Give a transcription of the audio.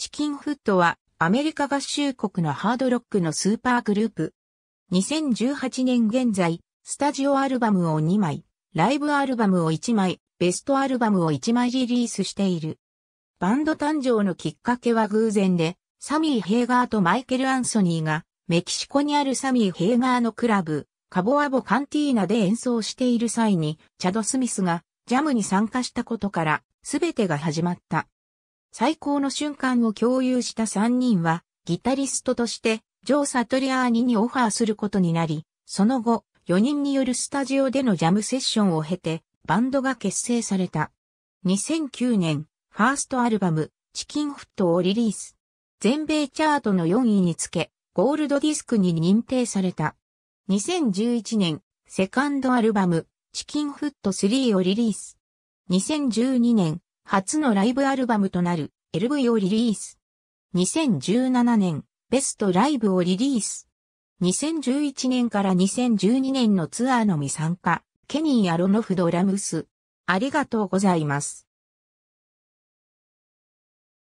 チキンフットはアメリカ合衆国のハードロックのスーパーグループ。2018年現在、スタジオアルバムを2枚、ライブアルバムを1枚、ベストアルバムを1枚リリースしている。バンド誕生のきっかけは偶然で、サミー・ヘイガーとマイケル・アンソニーが、メキシコにあるサミー・ヘイガーのクラブ、カボアボ・カンティーナで演奏している際に、チャド・スミスがジャムに参加したことから、すべてが始まった。最高の瞬間を共有した3人は、ギタリストとして、ジョー・サトリアーニにオファーすることになり、その後、4人によるスタジオでのジャムセッションを経て、バンドが結成された。2009年、ファーストアルバム、チキンフットをリリース。全米チャートの4位につけ、ゴールドディスクに認定された。2011年、セカンドアルバム、チキンフット3をリリース。2012年、初のライブアルバムとなる LV をリリース。2017年、ベストライブをリリース。2011年から2012年のツアーのみ参加、ケニー・アロノフド・ラムス。ありがとうございます。